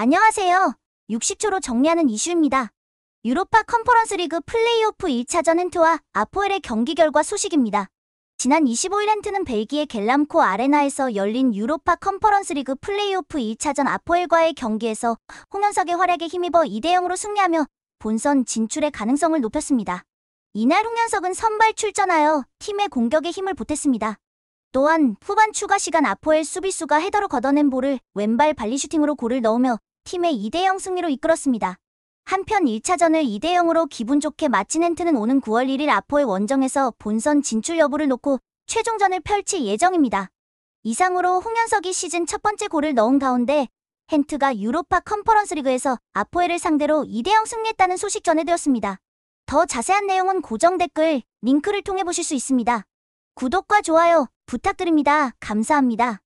안녕하세요. 60초로 정리하는 이슈입니다. 유로파 컨퍼런스 리그 플레이오프 1차전 헨트와 아포엘의 경기 결과 소식입니다. 지난 25일 헨트는 벨기에 겔람코 아레나에서 열린 유로파 컨퍼런스 리그 플레이오프 2차전 아포엘과의 경기에서 홍현석의 활약에 힘입어 2대0으로 승리하며 본선 진출의 가능성을 높였습니다. 이날 홍현석은 선발 출전하여 팀의 공격에 힘을 보탰습니다. 또한 후반 추가 시간 아포엘 수비수가 헤더로 걷어낸 볼을 왼발 발리슈팅으로 골을 넣으며 팀의 2대0 승리로 이끌었습니다. 한편 1차전을 2대0으로 기분 좋게 마친 엔트는 오는 9월 1일 아포의 원정에서 본선 진출 여부를 놓고 최종전을 펼칠 예정입니다. 이상으로 홍현석이 시즌 첫 번째 골을 넣은 가운데 헨트가 유로파 컨퍼런스 리그에서 아포에를 상대로 2대0 승리했다는 소식 전해드렸습니다. 더 자세한 내용은 고정 댓글 링크를 통해 보실 수 있습니다. 구독과 좋아요 부탁드립니다. 감사합니다.